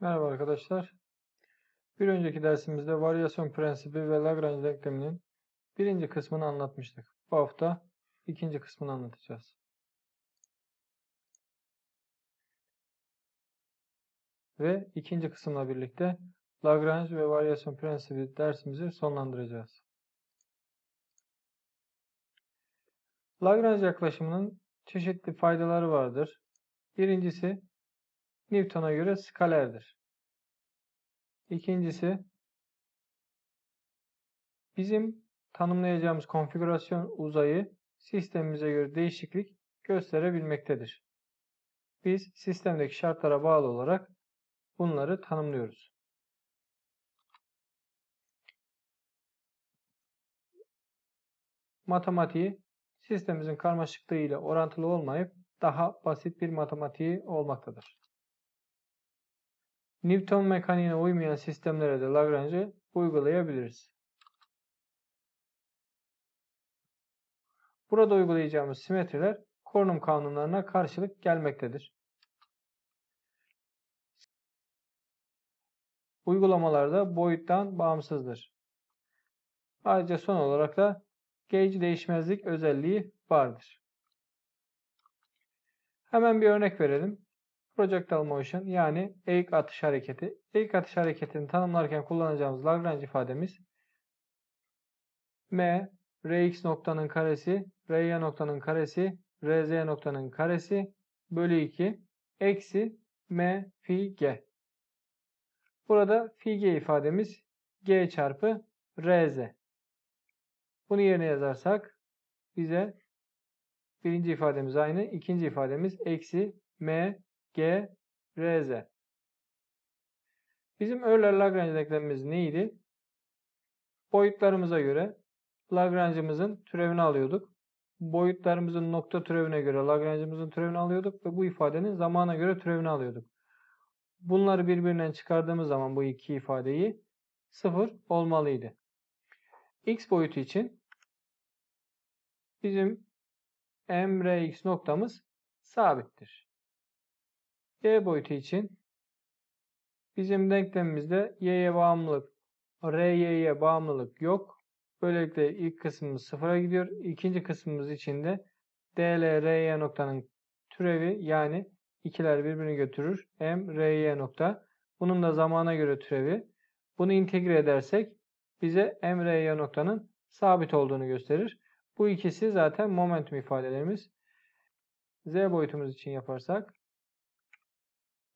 Merhaba arkadaşlar. Bir önceki dersimizde varyasyon prensibi ve Lagrange denkleminin birinci kısmını anlatmıştık. Bu hafta ikinci kısmını anlatacağız. Ve ikinci kısımla birlikte Lagrange ve varyasyon prensibi dersimizi sonlandıracağız. Lagrange yaklaşımının çeşitli faydaları vardır. Birincisi Newton'a göre skalerdir. İkincisi bizim tanımlayacağımız konfigürasyon uzayı sistemimize göre değişiklik gösterebilmektedir. Biz sistemdeki şartlara bağlı olarak bunları tanımlıyoruz. Matematiği sistemimizin karmaşıklığı ile orantılı olmayıp daha basit bir matematiği olmaktadır. Newton mekaniğine uymayan sistemlere de Lagrange uygulayabiliriz. Burada uygulayacağımız simetriler kornum kanunlarına karşılık gelmektedir. Uygulamalarda boyuttan bağımsızdır. Ayrıca son olarak da gauge değişmezlik özelliği vardır. Hemen bir örnek verelim projectile motion yani eğik atış hareketi. Eğik atış hareketini tanımlarken kullanacağımız Lagrange ifademiz m rx noktanın karesi, ry noktanın karesi, rz noktanın karesi bölü 2 eksi m phi g. Burada phi g ifademiz g çarpı rz. Bunu yerine yazarsak bize birinci ifademiz aynı, ikinci ifademiz eksi m G, R, Z. Bizim Euler Lagrange denklemimiz neydi? Boyutlarımıza göre Lagrange'ımızın türevini alıyorduk. Boyutlarımızın nokta türevine göre Lagrange'ımızın türevini alıyorduk ve bu ifadenin zamana göre türevini alıyorduk. Bunları birbirinden çıkardığımız zaman bu iki ifadeyi sıfır olmalıydı. X boyutu için bizim Emre X noktamız sabittir y boyutu için bizim denklemimizde y'ye bağımlılık, ry'ye bağımlılık yok. Böylelikle ilk kısmımız sıfıra gidiyor. İkinci kısmımız için de dl, ry noktanın türevi yani ikiler birbirini götürür. m, ry nokta. Bunun da zamana göre türevi. Bunu integre edersek bize m, ry noktanın sabit olduğunu gösterir. Bu ikisi zaten momentum ifadelerimiz. z boyutumuz için yaparsak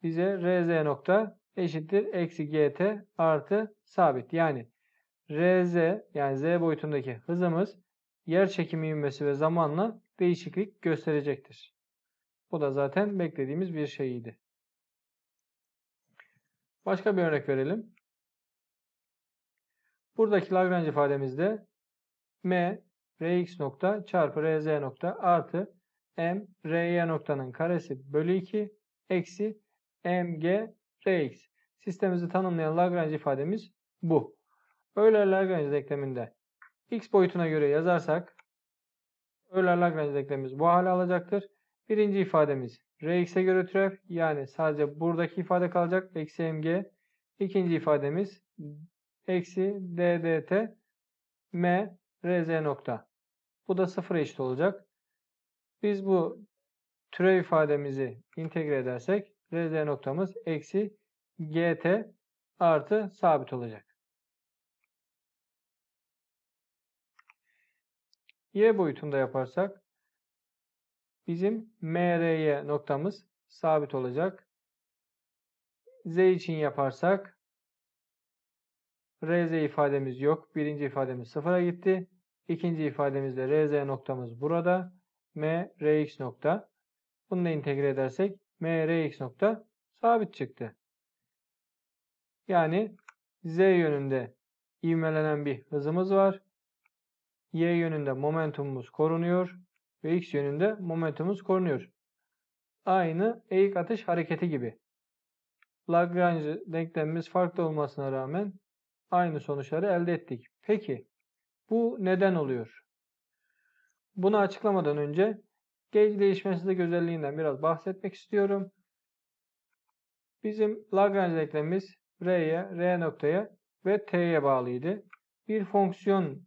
bize Rz nokta eşittir eksi gt artı sabit. Yani Rz yani z boyutundaki hızımız yer çekimi ivmesi ve zamanla değişiklik gösterecektir. Bu da zaten beklediğimiz bir şeydi. Başka bir örnek verelim. Buradaki Lagrange ifademizde m rx nokta çarpı rz nokta artı m ry noktanın karesi bölü 2 eksi mg rx. Sistemimizi tanımlayan Lagrange ifademiz bu. Euler Lagrange denkleminde x boyutuna göre yazarsak Euler Lagrange denklemimiz bu hale alacaktır. Birinci ifademiz rx'e göre türev yani sadece buradaki ifade kalacak eksi mg. İkinci ifademiz eksi ddt m rz nokta. Bu da sıfır eşit olacak. Biz bu türev ifademizi integre edersek RZ noktamız eksi GT artı sabit olacak. Y boyutunda yaparsak bizim MRY noktamız sabit olacak. Z için yaparsak RZ ifademiz yok. Birinci ifademiz sıfıra gitti. İkinci ifademizde RZ noktamız burada. mrx nokta. Bunu da integre edersek mrx nokta sabit çıktı. Yani z yönünde ivmelenen bir hızımız var. y yönünde momentumumuz korunuyor ve x yönünde momentumumuz korunuyor. Aynı eğik atış hareketi gibi. Lagrange denklemimiz farklı olmasına rağmen aynı sonuçları elde ettik. Peki bu neden oluyor? Bunu açıklamadan önce Gauge değişmesindeki özelliğinden biraz bahsetmek istiyorum. Bizim Lagrange denklemimiz R'ye, R noktaya ve T'ye bağlıydı. Bir fonksiyon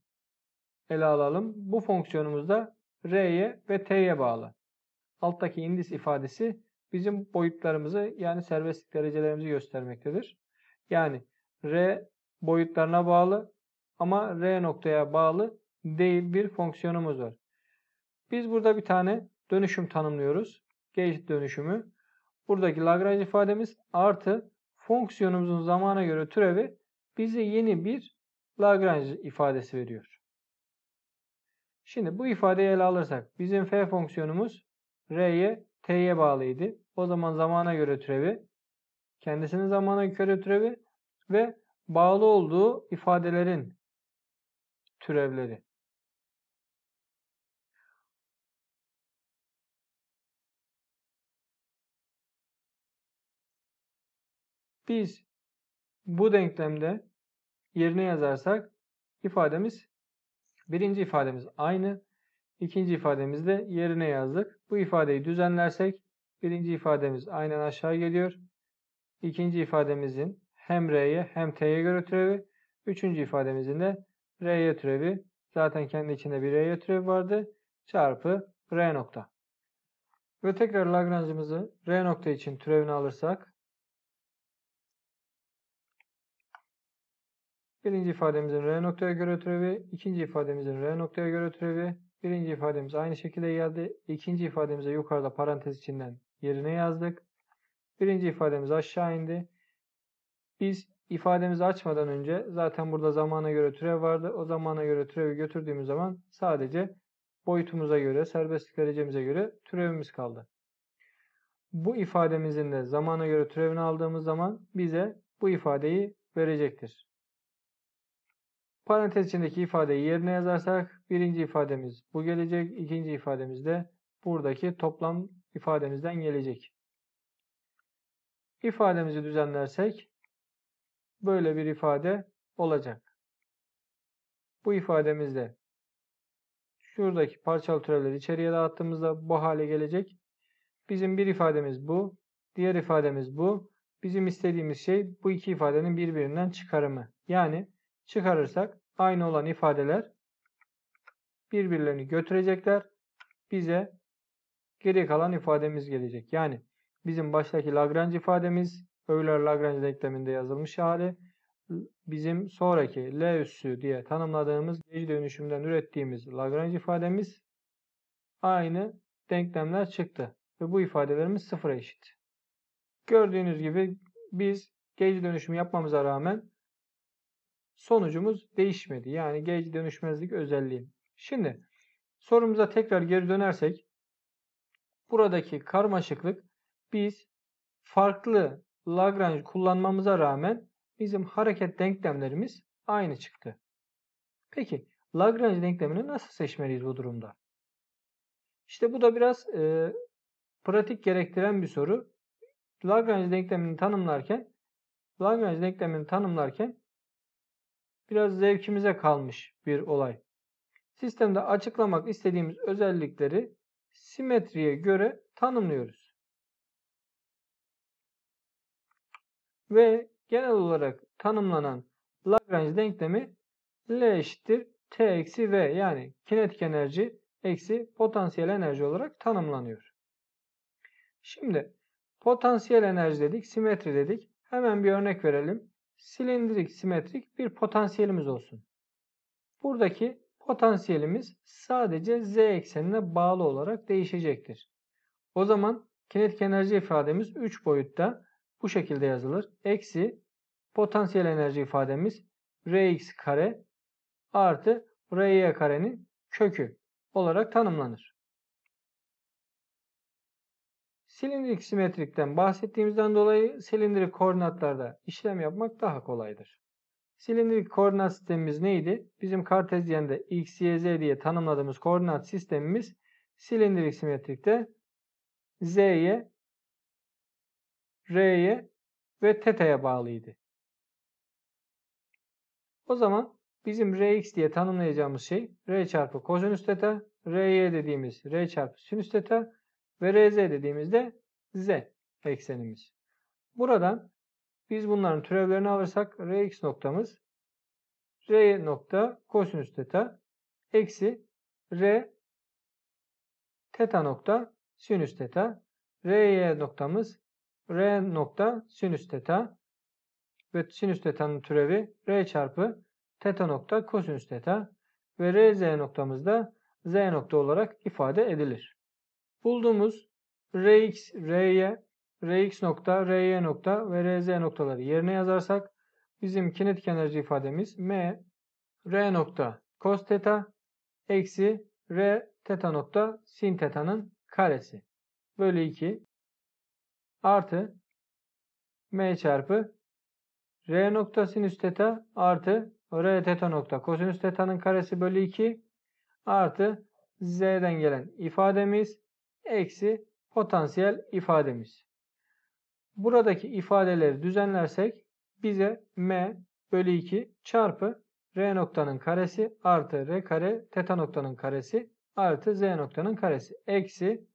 ele alalım. Bu fonksiyonumuz da R'ye ve T'ye bağlı. Alttaki indis ifadesi bizim boyutlarımızı yani serbestlik derecelerimizi göstermektedir. Yani R boyutlarına bağlı ama R noktaya bağlı değil bir fonksiyonumuz var. Biz burada bir tane dönüşüm tanımlıyoruz. Geçit dönüşümü. Buradaki Lagrange ifademiz artı fonksiyonumuzun zamana göre türevi bize yeni bir Lagrange ifadesi veriyor. Şimdi bu ifadeyi ele alırsak bizim f fonksiyonumuz r'ye t'ye bağlıydı. O zaman zamana göre türevi kendisinin zamana göre türevi ve bağlı olduğu ifadelerin türevleri. Biz bu denklemde yerine yazarsak ifademiz birinci ifademiz aynı. İkinci ifademizde yerine yazdık. Bu ifadeyi düzenlersek birinci ifademiz aynen aşağı geliyor. İkinci ifademizin hem R'ye hem T'ye göre türevi. Üçüncü ifademizin de R'ye türevi. Zaten kendi içinde bir R'ye türevi vardı. Çarpı R nokta. Ve tekrar Lagrange'ımızı R nokta için türevini alırsak Birinci ifademizin R noktaya göre türevi, ikinci ifademizin R noktaya göre türevi. Birinci ifademiz aynı şekilde geldi. İkinci ifademize yukarıda parantez içinden yerine yazdık. Birinci ifademiz aşağı indi. Biz ifademizi açmadan önce zaten burada zamana göre türev vardı. O zamana göre türevi götürdüğümüz zaman sadece boyutumuza göre, serbestlik derecemize göre türevimiz kaldı. Bu ifademizin de zamana göre türevini aldığımız zaman bize bu ifadeyi verecektir. Parantez içindeki ifadeyi yerine yazarsak birinci ifademiz bu gelecek. ikinci ifademiz de buradaki toplam ifademizden gelecek. İfademizi düzenlersek böyle bir ifade olacak. Bu ifademizde şuradaki parçalı türevleri içeriye dağıttığımızda bu hale gelecek. Bizim bir ifademiz bu. Diğer ifademiz bu. Bizim istediğimiz şey bu iki ifadenin birbirinden çıkarımı. Yani çıkarırsak aynı olan ifadeler birbirlerini götürecekler. Bize geri kalan ifademiz gelecek. Yani bizim baştaki Lagrange ifademiz Euler Lagrange denkleminde yazılmış hali bizim sonraki L üssü diye tanımladığımız geri dönüşümden ürettiğimiz Lagrange ifademiz aynı denklemler çıktı. Ve bu ifadelerimiz sıfıra eşit. Gördüğünüz gibi biz geri dönüşüm yapmamıza rağmen sonucumuz değişmedi. Yani gauge dönüşmezlik özelliği. Şimdi sorumuza tekrar geri dönersek buradaki karmaşıklık biz farklı Lagrange kullanmamıza rağmen bizim hareket denklemlerimiz aynı çıktı. Peki Lagrange denklemini nasıl seçmeliyiz bu durumda? İşte bu da biraz e, pratik gerektiren bir soru. Lagrange denklemini tanımlarken Lagrange denklemini tanımlarken biraz zevkimize kalmış bir olay. Sistemde açıklamak istediğimiz özellikleri simetriye göre tanımlıyoruz. Ve genel olarak tanımlanan Lagrange denklemi L eşittir T eksi V yani kinetik enerji eksi potansiyel enerji olarak tanımlanıyor. Şimdi potansiyel enerji dedik, simetri dedik. Hemen bir örnek verelim silindirik simetrik bir potansiyelimiz olsun. Buradaki potansiyelimiz sadece z eksenine bağlı olarak değişecektir. O zaman kinetik enerji ifademiz 3 boyutta bu şekilde yazılır. Eksi potansiyel enerji ifademiz rx kare artı ry karenin kökü olarak tanımlanır. Silindirik simetrikten bahsettiğimizden dolayı silindirik koordinatlarda işlem yapmak daha kolaydır. Silindirik koordinat sistemimiz neydi? Bizim kartezyende x, y, z diye tanımladığımız koordinat sistemimiz silindirik simetrikte z'ye, r'ye ve teta'ya bağlıydı. O zaman bizim rx diye tanımlayacağımız şey r çarpı kosinüs teta, rye dediğimiz r çarpı sinüs teta, ve rz dediğimizde z eksenimiz. Buradan biz bunların türevlerini alırsak rx noktamız r nokta kosinüs teta eksi r teta nokta sinüs teta ry noktamız r nokta sinüs teta ve sinüs tetanın türevi r çarpı teta nokta kosinüs teta ve rz noktamızda z nokta olarak ifade edilir. Bulduğumuz Rx, Ry, Rx nokta, Ry nokta ve Rz noktaları yerine yazarsak bizim kinetik enerji ifademiz M R nokta cos teta eksi R teta nokta sin teta'nın karesi bölü 2 artı M çarpı R nokta sinüs teta artı R teta nokta kosinüs teta'nın karesi bölü 2 artı Z'den gelen ifademiz eksi potansiyel ifademiz. Buradaki ifadeleri düzenlersek bize m bölü 2 çarpı r noktanın karesi artı r kare teta noktanın karesi artı z noktanın karesi eksi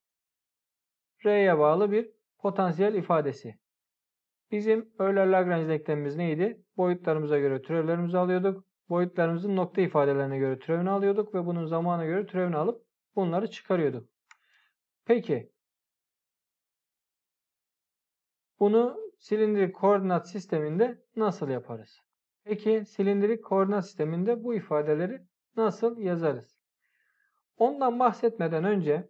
r'ye bağlı bir potansiyel ifadesi. Bizim Euler-Lagrange denklemimiz neydi? Boyutlarımıza göre türevlerimizi alıyorduk. Boyutlarımızın nokta ifadelerine göre türevini alıyorduk ve bunun zamana göre türevini alıp bunları çıkarıyorduk. Peki bunu silindirik koordinat sisteminde nasıl yaparız? Peki silindirik koordinat sisteminde bu ifadeleri nasıl yazarız? Ondan bahsetmeden önce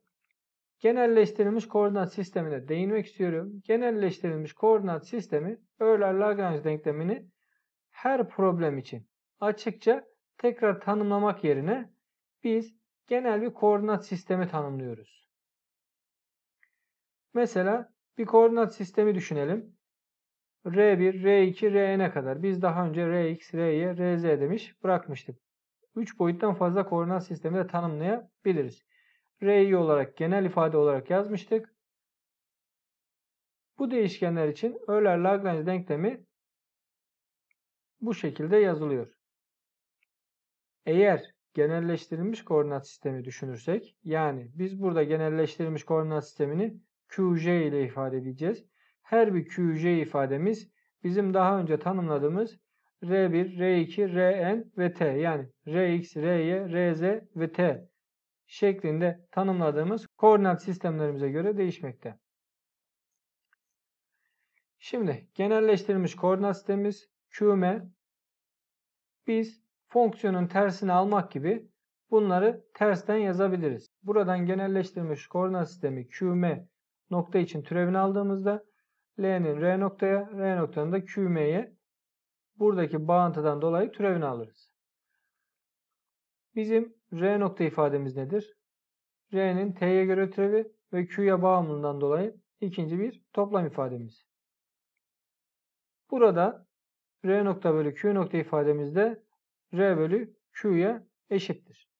genelleştirilmiş koordinat sistemine değinmek istiyorum. Genelleştirilmiş koordinat sistemi Euler-Lagrange denklemini her problem için açıkça tekrar tanımlamak yerine biz genel bir koordinat sistemi tanımlıyoruz. Mesela bir koordinat sistemi düşünelim. R1, R2, Rn'e kadar. Biz daha önce Rx, Ry, Rz demiş bırakmıştık. 3 boyuttan fazla koordinat sistemi de tanımlayabiliriz. R'yi olarak genel ifade olarak yazmıştık. Bu değişkenler için Euler-Lagrange denklemi bu şekilde yazılıyor. Eğer genelleştirilmiş koordinat sistemi düşünürsek, yani biz burada genelleştirilmiş koordinat sistemini QJ ile ifade edeceğiz. Her bir QJ ifademiz bizim daha önce tanımladığımız R1, R2, Rn ve T yani Rx, Ry, Rz ve T şeklinde tanımladığımız koordinat sistemlerimize göre değişmekte. Şimdi genelleştirilmiş koordinat sistemimiz QM. Biz fonksiyonun tersini almak gibi bunları tersten yazabiliriz. Buradan genelleştirilmiş koordinat sistemi QM nokta için türevini aldığımızda L'nin R noktaya, R noktanın da QM'ye buradaki bağıntıdan dolayı türevini alırız. Bizim R nokta ifademiz nedir? R'nin T'ye göre türevi ve Q'ya bağımlılığından dolayı ikinci bir toplam ifademiz. Burada R nokta bölü Q nokta ifademizde R bölü Q'ya eşittir.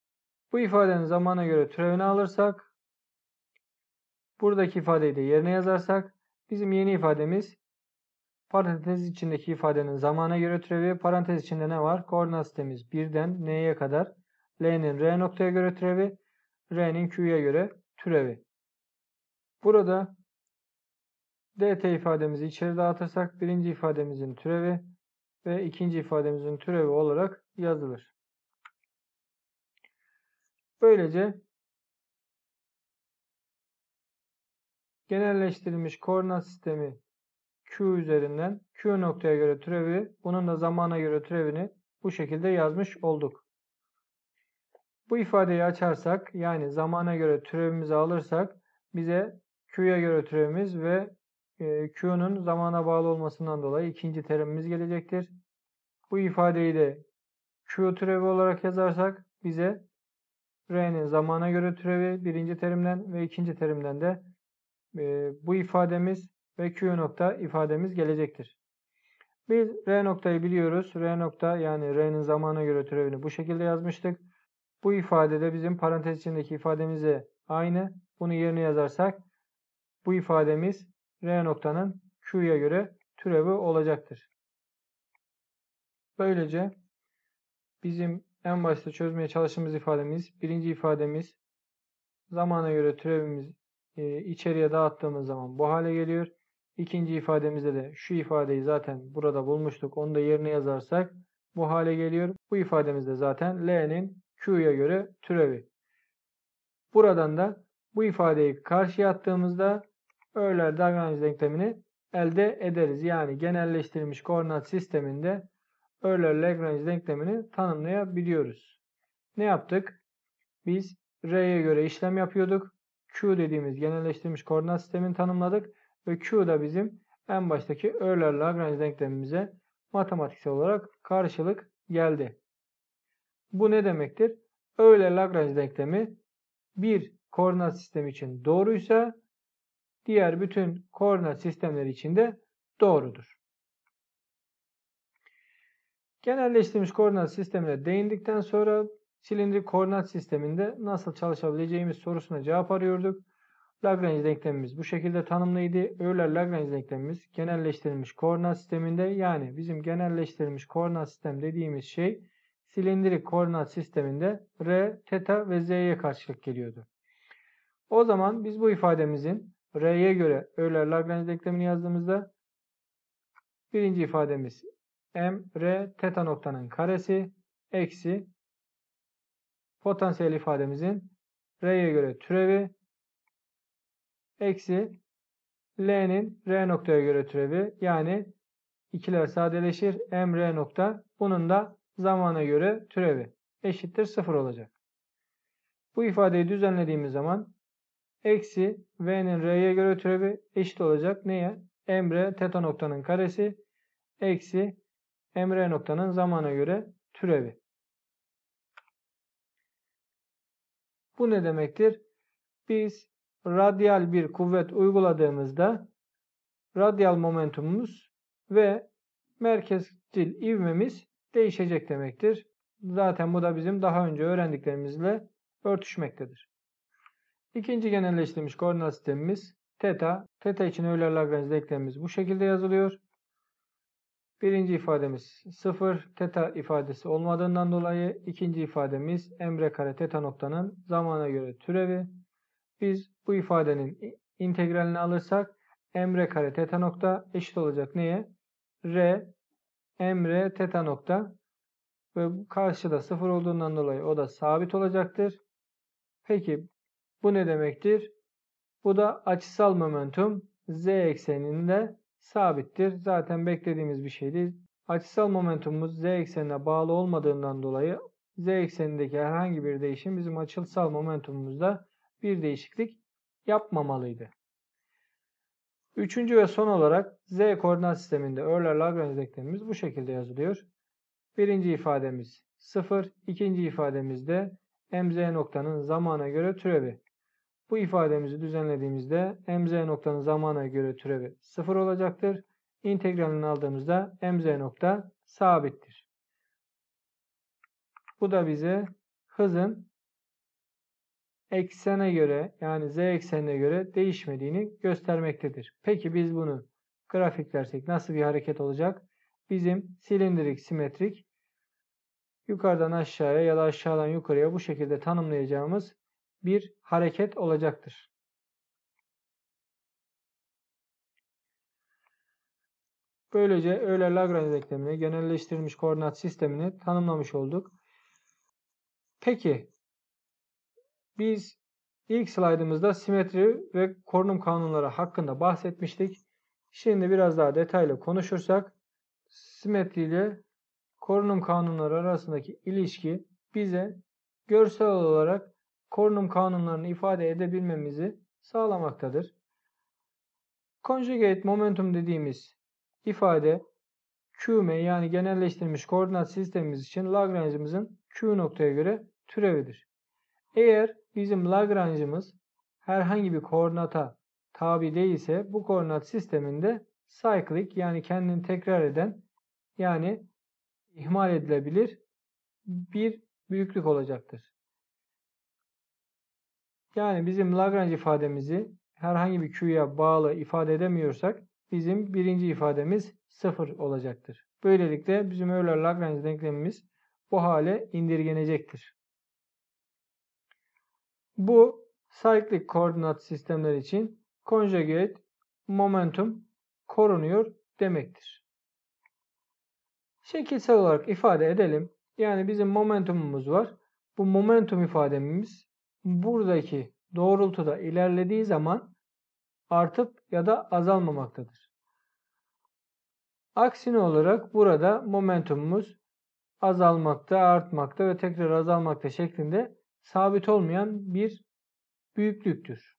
Bu ifadenin zamana göre türevini alırsak Buradaki ifadeyi de yerine yazarsak bizim yeni ifademiz parantez içindeki ifadenin zamana göre türevi parantez içinde ne var? Koordinat sistemimiz 1'den n'ye kadar l'nin r noktaya göre türevi r'nin q'ya göre türevi. Burada dt ifademizi içeri dağıtırsak birinci ifademizin türevi ve ikinci ifademizin türevi olarak yazılır. Böylece Genelleştirilmiş koordinat sistemi Q üzerinden Q noktaya göre türevi, bunun da zamana göre türevini bu şekilde yazmış olduk. Bu ifadeyi açarsak yani zamana göre türevimizi alırsak bize Q'ya göre türevimiz ve e, Q'nun zamana bağlı olmasından dolayı ikinci terimimiz gelecektir. Bu ifadeyi de Q türevi olarak yazarsak bize R'nin zamana göre türevi birinci terimden ve ikinci terimden de e, bu ifademiz ve Q nokta ifademiz gelecektir. Biz R noktayı biliyoruz. R nokta yani R'nin zamana göre türevini bu şekilde yazmıştık. Bu ifadede bizim parantez içindeki ifademize aynı. Bunu yerine yazarsak bu ifademiz R noktanın Q'ya göre türevi olacaktır. Böylece bizim en başta çözmeye çalıştığımız ifademiz, birinci ifademiz zamana göre türevimiz e, içeriye dağıttığımız zaman bu hale geliyor. İkinci ifademizde de şu ifadeyi zaten burada bulmuştuk. Onu da yerine yazarsak bu hale geliyor. Bu ifademizde zaten L'nin Q'ya göre türevi. Buradan da bu ifadeyi karşıya attığımızda Euler Lagrange denklemini elde ederiz. Yani genelleştirilmiş koordinat sisteminde Euler Lagrange denklemini tanımlayabiliyoruz. Ne yaptık? Biz R'ye göre işlem yapıyorduk. Q dediğimiz genelleştirilmiş koordinat sistemini tanımladık ve Q da bizim en baştaki Euler Lagrange denklemimize matematiksel olarak karşılık geldi. Bu ne demektir? Euler Lagrange denklemi bir koordinat sistemi için doğruysa diğer bütün koordinat sistemleri için de doğrudur. Genelleştirilmiş koordinat sistemine değindikten sonra silindir koordinat sisteminde nasıl çalışabileceğimiz sorusuna cevap arıyorduk. Lagrange denklemimiz bu şekilde tanımlıydı. Euler Lagrange denklemimiz genelleştirilmiş koordinat sisteminde yani bizim genelleştirilmiş koordinat sistem dediğimiz şey silindirik koordinat sisteminde R, teta ve Z'ye karşılık geliyordu. O zaman biz bu ifademizin R'ye göre Euler Lagrange denklemini yazdığımızda birinci ifademiz M, R, teta noktanın karesi eksi potansiyel ifademizin R'ye göre türevi eksi L'nin R noktaya göre türevi yani ikiler sadeleşir. M R nokta bunun da zamana göre türevi eşittir 0 olacak. Bu ifadeyi düzenlediğimiz zaman eksi V'nin R'ye göre türevi eşit olacak neye? M R teta noktanın karesi eksi M R noktanın zamana göre türevi. Bu ne demektir? Biz radyal bir kuvvet uyguladığımızda radyal momentumumuz ve merkezcil ivmemiz değişecek demektir. Zaten bu da bizim daha önce öğrendiklerimizle örtüşmektedir. İkinci genelleştirilmiş koordinat sistemimiz θ. θ için Euler Lagrange denklemimiz bu şekilde yazılıyor. Birinci ifademiz 0 teta ifadesi olmadığından dolayı ikinci ifademiz emre kare teta noktanın zamana göre türevi. Biz bu ifadenin integralini alırsak emre kare teta nokta eşit olacak neye? R emre teta nokta ve karşıda 0 olduğundan dolayı o da sabit olacaktır. Peki bu ne demektir? Bu da açısal momentum z ekseninde sabittir. Zaten beklediğimiz bir şeydi. Açısal momentumumuz z eksenine bağlı olmadığından dolayı z eksenindeki herhangi bir değişim bizim açısal momentumumuzda bir değişiklik yapmamalıydı. Üçüncü ve son olarak z koordinat sisteminde Euler-Lagrange denklemimiz bu şekilde yazılıyor. Birinci ifademiz 0, ikinci ifademiz de mz noktanın zamana göre türevi. Bu ifademizi düzenlediğimizde mz noktanın zamana göre türevi 0 olacaktır. İntegralini aldığımızda mz nokta sabittir. Bu da bize hızın eksene göre yani z eksenine göre değişmediğini göstermektedir. Peki biz bunu grafiklersek nasıl bir hareket olacak? Bizim silindirik simetrik yukarıdan aşağıya ya da aşağıdan yukarıya bu şekilde tanımlayacağımız bir hareket olacaktır. Böylece Euler Lagrange denklemini genelleştirilmiş koordinat sistemini tanımlamış olduk. Peki biz ilk slaydımızda simetri ve korunum kanunları hakkında bahsetmiştik. Şimdi biraz daha detaylı konuşursak simetri ile korunum kanunları arasındaki ilişki bize görsel olarak korunum kanunlarını ifade edebilmemizi sağlamaktadır. Conjugate momentum dediğimiz ifade küme yani genelleştirilmiş koordinat sistemimiz için Lagrange'ımızın Q noktaya göre türevidir. Eğer bizim Lagrange'ımız herhangi bir koordinata tabi değilse bu koordinat sisteminde cyclic yani kendini tekrar eden yani ihmal edilebilir bir büyüklük olacaktır. Yani bizim Lagrange ifademizi herhangi bir Q'ya bağlı ifade edemiyorsak bizim birinci ifademiz 0 olacaktır. Böylelikle bizim Euler-Lagrange denklemimiz bu hale indirgenecektir. Bu cyclic koordinat sistemler için conjugate momentum korunuyor demektir. Şekilsel olarak ifade edelim. Yani bizim momentumumuz var. Bu momentum ifademimiz buradaki doğrultuda ilerlediği zaman artıp ya da azalmamaktadır. Aksine olarak burada momentumumuz azalmakta, artmakta ve tekrar azalmakta şeklinde sabit olmayan bir büyüklüktür.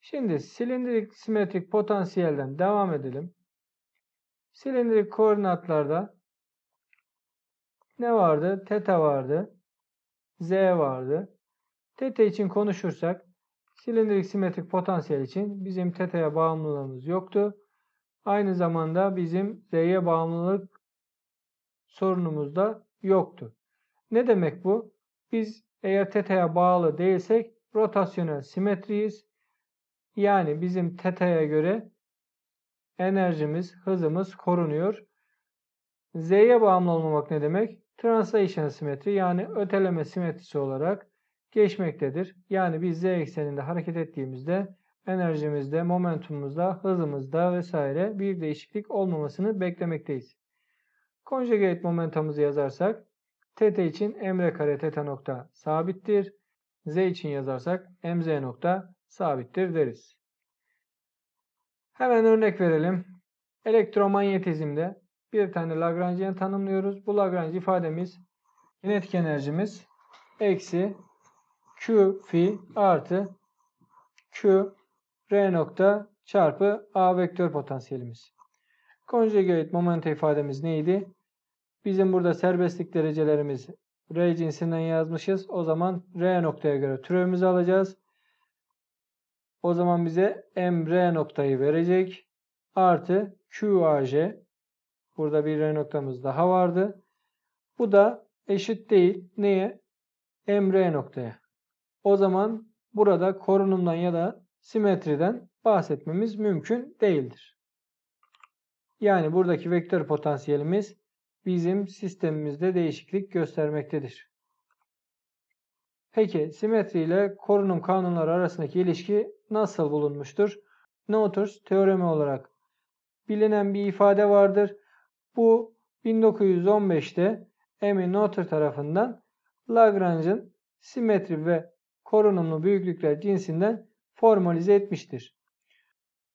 Şimdi silindirik simetrik potansiyelden devam edelim. Silindirik koordinatlarda ne vardı? Teta vardı. Z vardı. TT için konuşursak silindirik simetrik potansiyel için bizim TT'ye bağımlılığımız yoktu. Aynı zamanda bizim Z'ye bağımlılık sorunumuz da yoktu. Ne demek bu? Biz eğer TT'ye bağlı değilsek rotasyonel simetriyiz. Yani bizim TT'ye göre enerjimiz, hızımız korunuyor. Z'ye bağımlı olmamak ne demek? translation simetri yani öteleme simetrisi olarak geçmektedir. Yani biz z ekseninde hareket ettiğimizde enerjimizde, momentumumuzda, hızımızda vesaire bir değişiklik olmamasını beklemekteyiz. Conjugate momentumumuzu yazarsak tt için mr kare teta nokta sabittir. z için yazarsak mz nokta sabittir deriz. Hemen örnek verelim. Elektromanyetizmde bir tane Lagrangian tanımlıyoruz. Bu Lagrange ifademiz kinetik enerjimiz eksi Q fi artı Q R nokta çarpı A vektör potansiyelimiz. Conjugate moment ifademiz neydi? Bizim burada serbestlik derecelerimiz R cinsinden yazmışız. O zaman R noktaya göre türevimizi alacağız. O zaman bize M R noktayı verecek. Artı QAJ Burada bir R noktamız daha vardı. Bu da eşit değil. Neye? MR noktaya. O zaman burada korunumdan ya da simetriden bahsetmemiz mümkün değildir. Yani buradaki vektör potansiyelimiz bizim sistemimizde değişiklik göstermektedir. Peki simetri ile korunum kanunları arasındaki ilişki nasıl bulunmuştur? Noether's teoremi olarak bilinen bir ifade vardır. Bu 1915'te Emmy Noether tarafından Lagrange'ın simetri ve korunumlu büyüklükler cinsinden formalize etmiştir.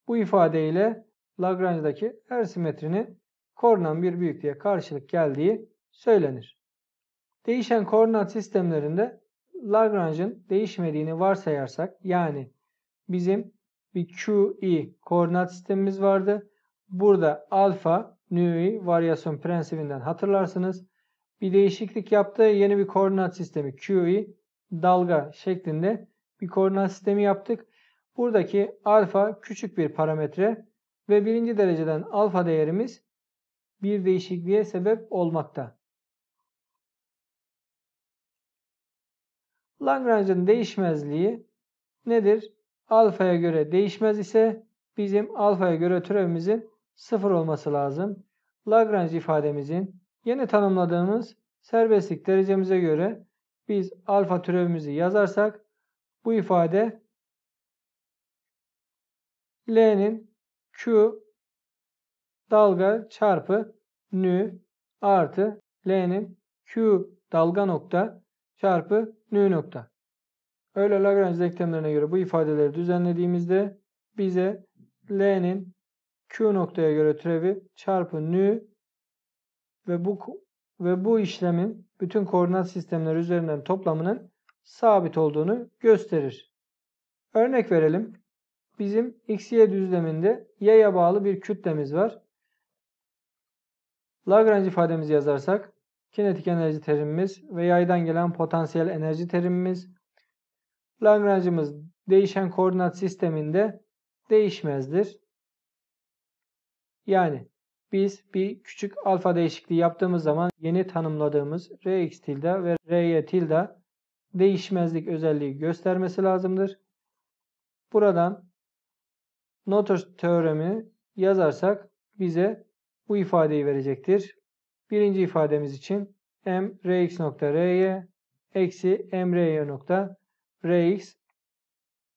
Bu ifadeyle Lagrange'daki her simetrinin korunan bir büyüklüğe karşılık geldiği söylenir. Değişen koordinat sistemlerinde Lagrange'ın değişmediğini varsayarsak yani bizim bir QI koordinat sistemimiz vardı. Burada alfa nüvi varyasyon prensibinden hatırlarsınız. Bir değişiklik yaptı. Yeni bir koordinat sistemi QI dalga şeklinde bir koordinat sistemi yaptık. Buradaki alfa küçük bir parametre ve birinci dereceden alfa değerimiz bir değişikliğe sebep olmakta. Lagrange'ın değişmezliği nedir? Alfaya göre değişmez ise bizim alfaya göre türevimizin sıfır olması lazım. Lagrange ifademizin yeni tanımladığımız serbestlik derecemize göre biz alfa türevimizi yazarsak bu ifade L'nin Q dalga çarpı nü artı L'nin Q dalga nokta çarpı nü nokta. Öyle Lagrange denklemlerine göre bu ifadeleri düzenlediğimizde bize L'nin Q noktaya göre türevi çarpı nü ve bu ve bu işlemin bütün koordinat sistemleri üzerinden toplamının sabit olduğunu gösterir. Örnek verelim. Bizim x-y düzleminde y'ye bağlı bir kütlemiz var. Lagrange ifademizi yazarsak kinetik enerji terimimiz ve yaydan gelen potansiyel enerji terimimiz Lagrange'ımız değişen koordinat sisteminde değişmezdir. Yani biz bir küçük alfa değişikliği yaptığımız zaman yeni tanımladığımız Rx tilde ve Ry tilde değişmezlik özelliği göstermesi lazımdır. Buradan Noether teoremi yazarsak bize bu ifadeyi verecektir. Birinci ifademiz için m rx nokta ry eksi m ry nokta rx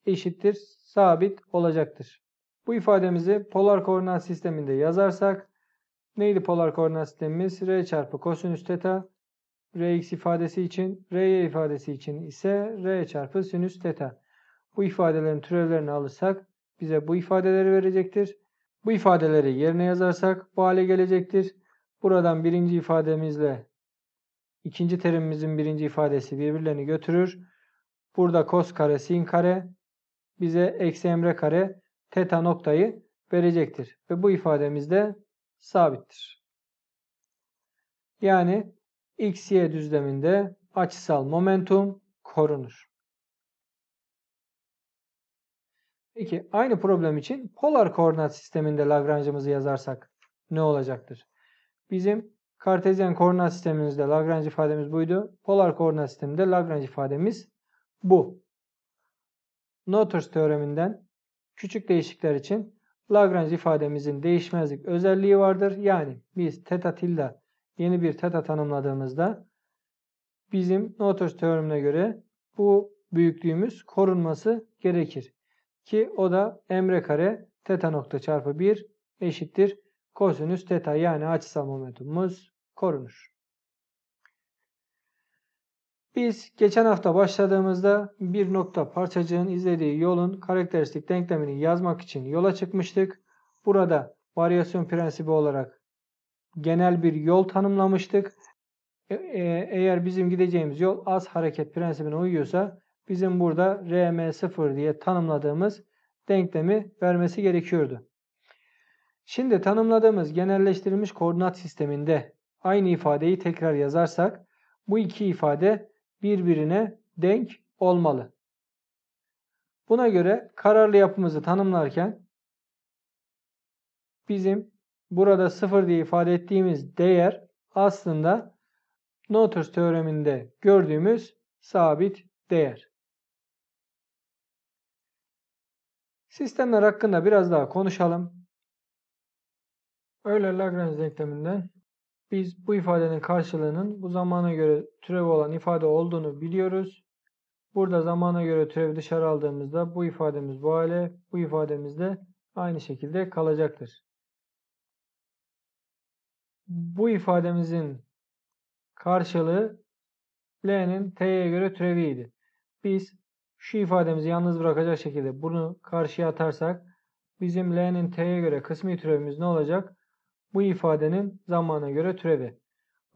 eşittir sabit olacaktır. Bu ifademizi polar koordinat sisteminde yazarsak neydi polar koordinat sistemimiz? R çarpı kosinüs teta Rx ifadesi için, Ry ifadesi için ise R çarpı sinüs teta. Bu ifadelerin türevlerini alırsak bize bu ifadeleri verecektir. Bu ifadeleri yerine yazarsak bu hale gelecektir. Buradan birinci ifademizle ikinci terimimizin birinci ifadesi birbirlerini götürür. Burada kos kare sin kare bize eksi emre kare teta noktayı verecektir. Ve bu ifademiz de sabittir. Yani x-y düzleminde açısal momentum korunur. Peki aynı problem için polar koordinat sisteminde Lagrange'ımızı yazarsak ne olacaktır? Bizim kartezyen koordinat sistemimizde Lagrange ifademiz buydu. Polar koordinat sisteminde Lagrange ifademiz bu. Noether's teoreminden küçük değişikler için Lagrange ifademizin değişmezlik özelliği vardır. Yani biz teta tilde yeni bir teta tanımladığımızda bizim Noether teoremine göre bu büyüklüğümüz korunması gerekir. Ki o da emre kare teta nokta çarpı 1 eşittir kosinüs teta yani açısal momentumumuz korunur. Biz geçen hafta başladığımızda bir nokta parçacığın izlediği yolun karakteristik denklemini yazmak için yola çıkmıştık. Burada varyasyon prensibi olarak genel bir yol tanımlamıştık. E e eğer bizim gideceğimiz yol az hareket prensibine uyuyorsa bizim burada RM0 diye tanımladığımız denklemi vermesi gerekiyordu. Şimdi tanımladığımız genelleştirilmiş koordinat sisteminde aynı ifadeyi tekrar yazarsak bu iki ifade birbirine denk olmalı. Buna göre kararlı yapımızı tanımlarken bizim burada sıfır diye ifade ettiğimiz değer aslında Noether teoreminde gördüğümüz sabit değer. Sistemler hakkında biraz daha konuşalım. Euler Lagrange denkleminden biz bu ifadenin karşılığının bu zamana göre türevi olan ifade olduğunu biliyoruz. Burada zamana göre türevi dışarı aldığımızda bu ifademiz bu hale, bu ifademiz de aynı şekilde kalacaktır. Bu ifademizin karşılığı L'nin T'ye göre türeviydi. Biz şu ifademizi yalnız bırakacak şekilde bunu karşıya atarsak bizim L'nin T'ye göre kısmi türevimiz ne olacak? bu ifadenin zamana göre türevi.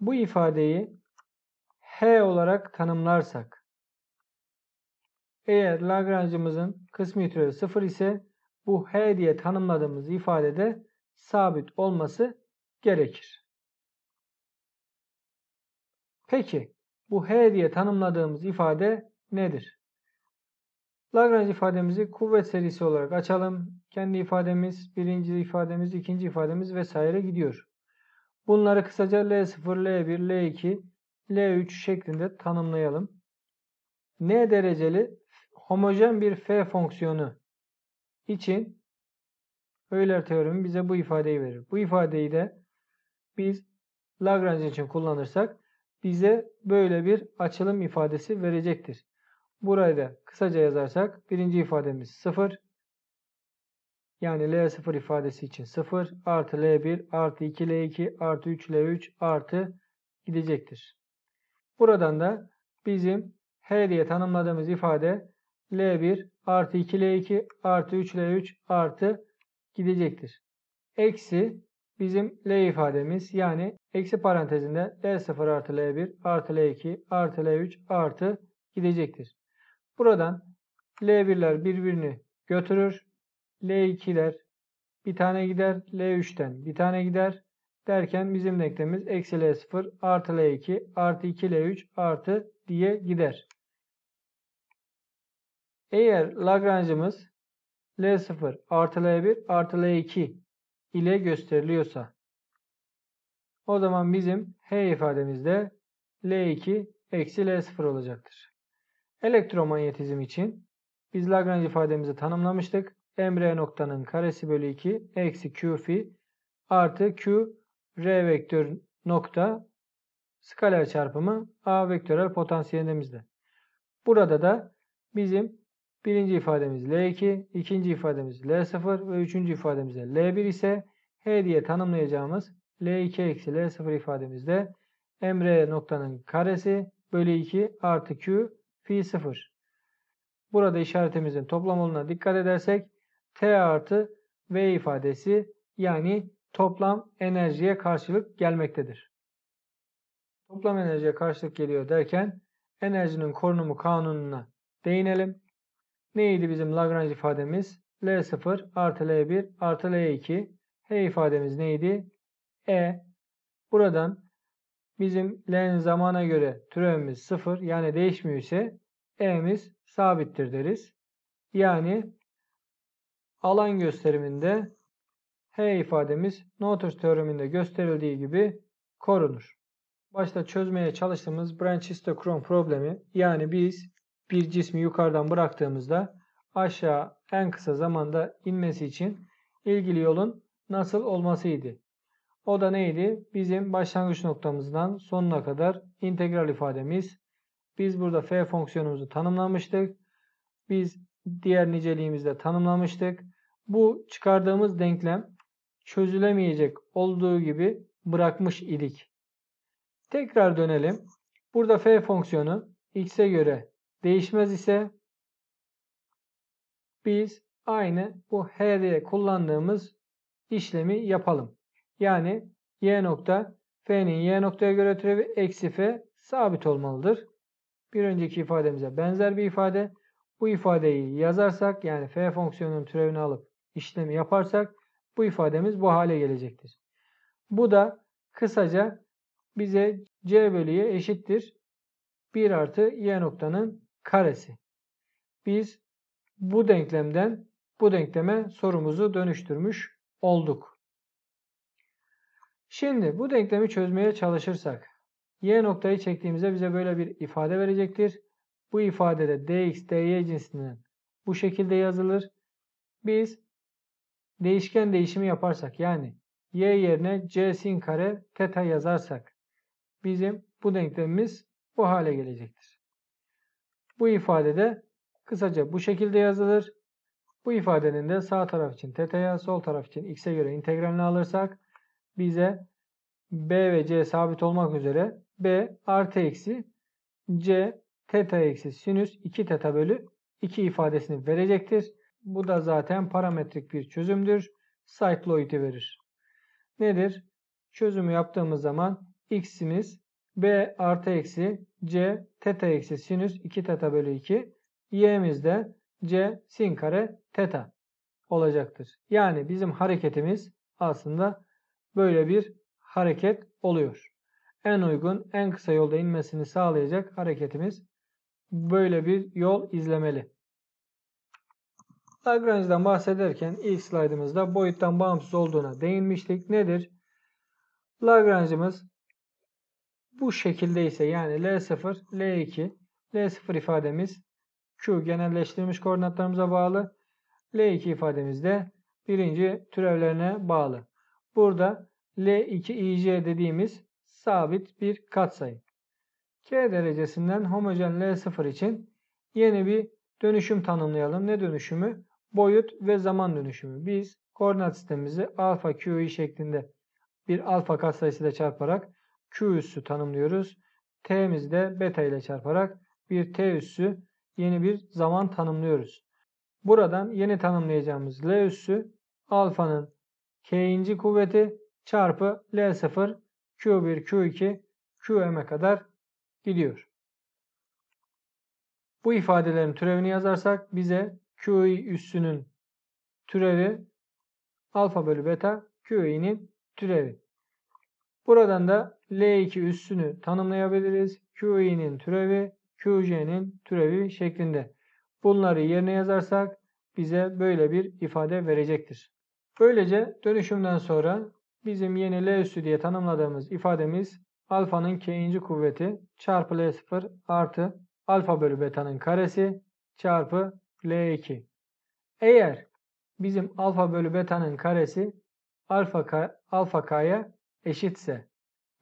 Bu ifadeyi H olarak tanımlarsak eğer Lagrange'ımızın kısmi türevi 0 ise bu H diye tanımladığımız ifadede sabit olması gerekir. Peki bu H diye tanımladığımız ifade nedir? Lagrange ifademizi kuvvet serisi olarak açalım kendi ifademiz, birinci ifademiz, ikinci ifademiz vesaire gidiyor. Bunları kısaca L0, L1, L2, L3 şeklinde tanımlayalım. N dereceli homojen bir f fonksiyonu için Euler teoremi bize bu ifadeyi verir. Bu ifadeyi de biz Lagrange için kullanırsak bize böyle bir açılım ifadesi verecektir. Burayı da kısaca yazarsak birinci ifademiz 0, yani L0 ifadesi için 0 artı L1 artı 2 L2 artı 3 L3 artı gidecektir. Buradan da bizim H diye tanımladığımız ifade L1 artı 2 L2 artı 3 L3 artı gidecektir. Eksi bizim L ifademiz yani eksi parantezinde L0 artı L1 artı L2 artı L3 artı gidecektir. Buradan L1'ler birbirini götürür. L2'ler bir tane gider L3'ten bir tane gider derken bizim denklemimiz eksi L0 artı L2 artı 2 L3 artı diye gider. Eğer Lagrange'ımız L0 artı L1 artı L2 ile gösteriliyorsa o zaman bizim H ifademizde L2 eksi L0 olacaktır. Elektromanyetizm için biz Lagrange ifademizi tanımlamıştık mr noktanın karesi bölü 2 eksi q fi artı q r vektör nokta skaler çarpımı a vektörel potansiyelimizde. Burada da bizim birinci ifademiz L2, ikinci ifademiz L0 ve üçüncü ifademiz L1 ise H diye tanımlayacağımız L2 eksi L0 ifademizde mr noktanın karesi bölü 2 artı q fi 0. Burada işaretimizin toplam oluna dikkat edersek T artı V ifadesi yani toplam enerjiye karşılık gelmektedir. Toplam enerjiye karşılık geliyor derken enerjinin korunumu kanununa değinelim. Neydi bizim Lagrange ifademiz? L0 artı L1 artı L2. H ifademiz neydi? E. Buradan bizim L'nin zamana göre türevimiz 0 yani değişmiyor ise E'miz sabittir deriz. Yani alan gösteriminde H ifademiz Noether teoreminde gösterildiği gibi korunur. Başta çözmeye çalıştığımız branch histokrom problemi yani biz bir cismi yukarıdan bıraktığımızda aşağı en kısa zamanda inmesi için ilgili yolun nasıl olmasıydı. O da neydi? Bizim başlangıç noktamızdan sonuna kadar integral ifademiz. Biz burada f fonksiyonumuzu tanımlamıştık. Biz diğer niceliğimizde tanımlamıştık. Bu çıkardığımız denklem çözülemeyecek olduğu gibi bırakmış idik. Tekrar dönelim. Burada f fonksiyonu x'e göre değişmez ise biz aynı bu h diye kullandığımız işlemi yapalım. Yani y nokta f'nin y noktaya göre türevi eksi f sabit olmalıdır. Bir önceki ifademize benzer bir ifade. Bu ifadeyi yazarsak yani f fonksiyonunun türevini alıp işlemi yaparsak bu ifademiz bu hale gelecektir. Bu da kısaca bize c bölü y eşittir 1 artı y noktanın karesi. Biz bu denklemden bu denkleme sorumuzu dönüştürmüş olduk. Şimdi bu denklemi çözmeye çalışırsak y noktayı çektiğimizde bize böyle bir ifade verecektir. Bu ifadede dx, dy cinsinden bu şekilde yazılır. Biz değişken değişimi yaparsak yani y yerine c sin kare teta yazarsak bizim bu denklemimiz bu hale gelecektir. Bu ifade de kısaca bu şekilde yazılır. Bu ifadenin de sağ taraf için teta'ya, sol taraf için x'e göre integralini alırsak bize b ve c sabit olmak üzere b artı eksi c teta eksi sinüs 2 teta bölü 2 ifadesini verecektir. Bu da zaten parametrik bir çözümdür. Cycloid'i verir. Nedir? Çözümü yaptığımız zaman x'imiz b artı eksi c teta eksi sinüs 2 teta bölü 2. y'miz de c sin kare teta olacaktır. Yani bizim hareketimiz aslında böyle bir hareket oluyor. En uygun, en kısa yolda inmesini sağlayacak hareketimiz böyle bir yol izlemeli. Lagrange'den bahsederken ilk slaydımızda boyuttan bağımsız olduğuna değinmiştik. Nedir? Lagrange'ımız bu şekilde ise yani L0, L2, L0 ifademiz Q genelleştirilmiş koordinatlarımıza bağlı. L2 ifademiz de birinci türevlerine bağlı. Burada L2 IC dediğimiz sabit bir katsayı. K derecesinden homojen L0 için yeni bir dönüşüm tanımlayalım. Ne dönüşümü? boyut ve zaman dönüşümü. Biz koordinat sistemimizi alfa qi şeklinde bir alfa katsayısıyla çarparak q üssü tanımlıyoruz. T'mizi de beta ile çarparak bir t üssü yeni bir zaman tanımlıyoruz. Buradan yeni tanımlayacağımız l üssü alfanın k'inci kuvveti çarpı l0 q1 q2 qm'e kadar gidiyor. Bu ifadelerin türevini yazarsak bize QI üssünün türevi alfa bölü beta QI'nin türevi. Buradan da L2 üssünü tanımlayabiliriz. QI'nin türevi, QC'nin türevi şeklinde. Bunları yerine yazarsak bize böyle bir ifade verecektir. Böylece dönüşümden sonra bizim yeni L üssü diye tanımladığımız ifademiz alfanın k'inci kuvveti çarpı L0 artı alfa bölü beta'nın karesi çarpı L2. Eğer bizim alfa bölü beta'nın karesi alfa, k, alfa k'ya eşitse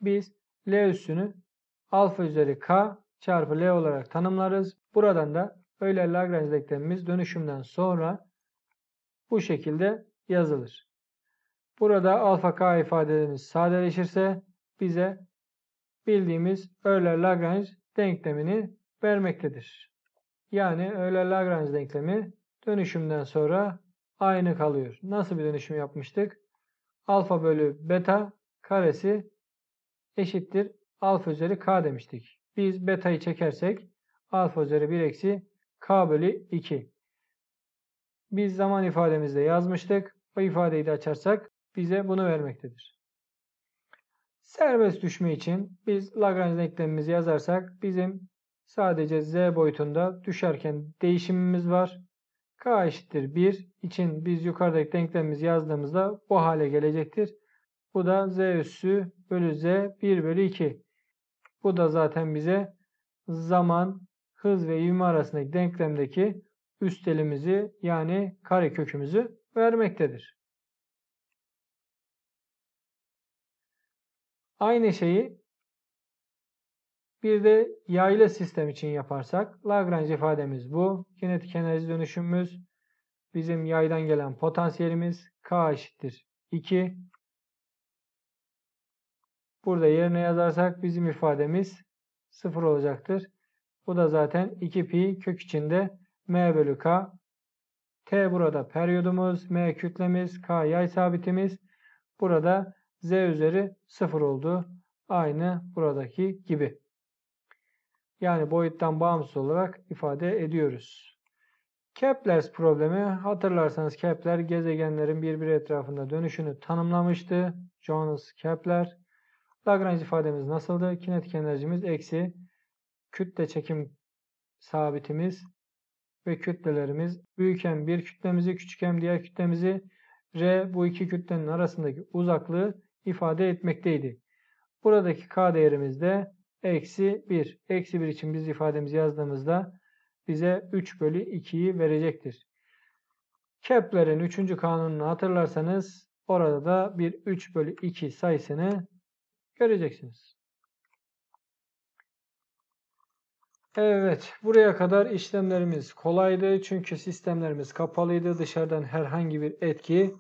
biz L üssünü alfa üzeri k çarpı L olarak tanımlarız. Buradan da öyle Lagrange denklemimiz dönüşümden sonra bu şekilde yazılır. Burada alfa k ifadelerimiz sadeleşirse bize bildiğimiz Euler Lagrange denklemini vermektedir. Yani öyle Lagrange denklemi dönüşümden sonra aynı kalıyor. Nasıl bir dönüşüm yapmıştık? Alfa bölü beta karesi eşittir alfa üzeri k demiştik. Biz beta'yı çekersek alfa üzeri 1 eksi k bölü 2. Biz zaman ifademizde yazmıştık. O ifadeyi de açarsak bize bunu vermektedir. Serbest düşme için biz Lagrange denklemimizi yazarsak bizim Sadece z boyutunda düşerken değişimimiz var. k eşittir 1 için biz yukarıdaki denklemimizi yazdığımızda bu hale gelecektir. Bu da z üssü bölü z 1 bölü 2. Bu da zaten bize zaman, hız ve ivme arasındaki denklemdeki üstelimizi yani kare kökümüzü vermektedir. Aynı şeyi bir de yaylı sistem için yaparsak Lagrange ifademiz bu. Kinetik enerji dönüşümümüz bizim yaydan gelen potansiyelimiz K eşittir 2. Burada yerine yazarsak bizim ifademiz 0 olacaktır. Bu da zaten 2pi kök içinde m bölü k. T burada periyodumuz, m kütlemiz, k yay sabitimiz. Burada z üzeri 0 oldu. Aynı buradaki gibi yani boyuttan bağımsız olarak ifade ediyoruz. Kepler's problemi hatırlarsanız Kepler gezegenlerin birbiri etrafında dönüşünü tanımlamıştı. Jonas Kepler. Lagrange ifademiz nasıldı? Kinetik enerjimiz eksi kütle çekim sabitimiz ve kütlelerimiz büyüken bir kütlemizi küçüken diğer kütlemizi R bu iki kütlenin arasındaki uzaklığı ifade etmekteydi. Buradaki K değerimiz de eksi 1. Eksi 1 için biz ifademizi yazdığımızda bize 3 bölü 2'yi verecektir. Kepler'in 3. kanununu hatırlarsanız orada da bir 3 bölü 2 sayısını göreceksiniz. Evet, buraya kadar işlemlerimiz kolaydı çünkü sistemlerimiz kapalıydı. Dışarıdan herhangi bir etki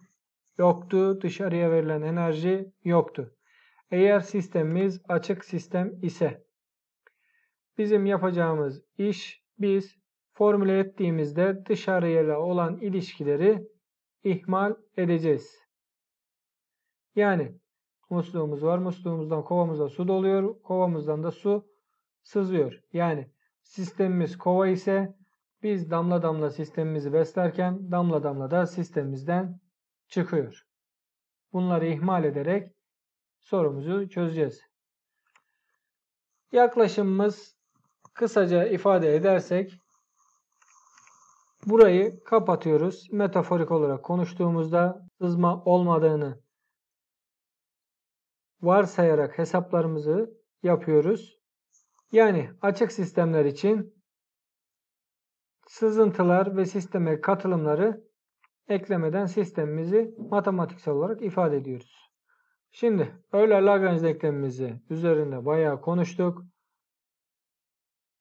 yoktu. Dışarıya verilen enerji yoktu. Eğer sistemimiz açık sistem ise bizim yapacağımız iş biz formüle ettiğimizde dışarıya olan ilişkileri ihmal edeceğiz. Yani musluğumuz var. Musluğumuzdan kovamıza su doluyor. Kovamızdan da su sızıyor. Yani sistemimiz kova ise biz damla damla sistemimizi beslerken damla damla da sistemimizden çıkıyor. Bunları ihmal ederek sorumuzu çözeceğiz. Yaklaşımımız kısaca ifade edersek burayı kapatıyoruz. Metaforik olarak konuştuğumuzda sızma olmadığını varsayarak hesaplarımızı yapıyoruz. Yani açık sistemler için sızıntılar ve sisteme katılımları eklemeden sistemimizi matematiksel olarak ifade ediyoruz. Şimdi öyle Lagrange denklemimizi üzerinde bayağı konuştuk.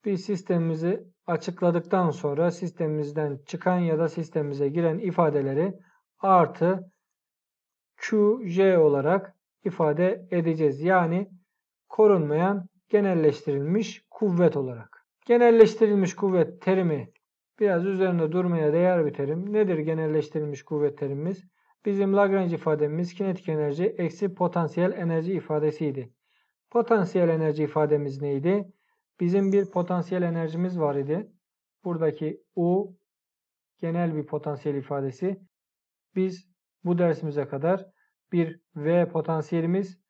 Bir sistemimizi açıkladıktan sonra sistemimizden çıkan ya da sistemimize giren ifadeleri artı QJ olarak ifade edeceğiz. Yani korunmayan genelleştirilmiş kuvvet olarak. Genelleştirilmiş kuvvet terimi biraz üzerinde durmaya değer bir terim. Nedir genelleştirilmiş kuvvet terimimiz? Bizim Lagrange ifademiz kinetik enerji eksi potansiyel enerji ifadesiydi. Potansiyel enerji ifademiz neydi? Bizim bir potansiyel enerjimiz var idi. Buradaki U genel bir potansiyel ifadesi. Biz bu dersimize kadar bir V potansiyelimiz,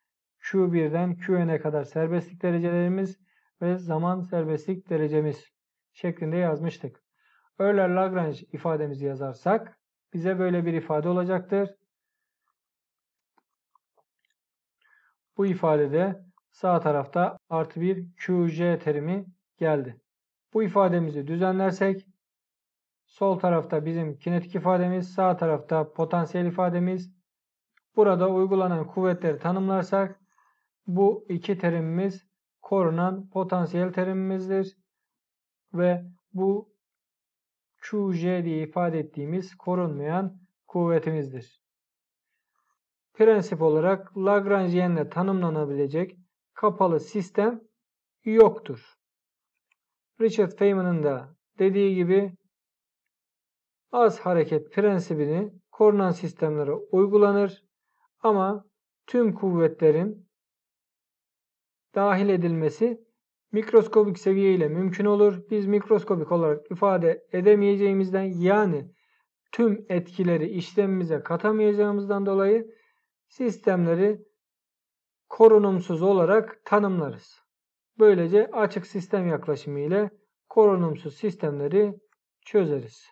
Q1'den Qn'e kadar serbestlik derecelerimiz ve zaman serbestlik derecemiz şeklinde yazmıştık. Euler-Lagrange ifademizi yazarsak bize böyle bir ifade olacaktır. Bu ifadede sağ tarafta artı bir QC terimi geldi. Bu ifademizi düzenlersek sol tarafta bizim kinetik ifademiz, sağ tarafta potansiyel ifademiz. Burada uygulanan kuvvetleri tanımlarsak bu iki terimimiz korunan potansiyel terimimizdir. Ve bu Chu diye ifade ettiğimiz korunmayan kuvvetimizdir. Prensip olarak Lagrangian'la tanımlanabilecek kapalı sistem yoktur. Richard Feynman'ın da dediği gibi az hareket prensibini korunan sistemlere uygulanır ama tüm kuvvetlerin dahil edilmesi mikroskobik seviye ile mümkün olur. Biz mikroskobik olarak ifade edemeyeceğimizden yani tüm etkileri işlemimize katamayacağımızdan dolayı sistemleri korunumsuz olarak tanımlarız. Böylece açık sistem yaklaşımı ile korunumsuz sistemleri çözeriz.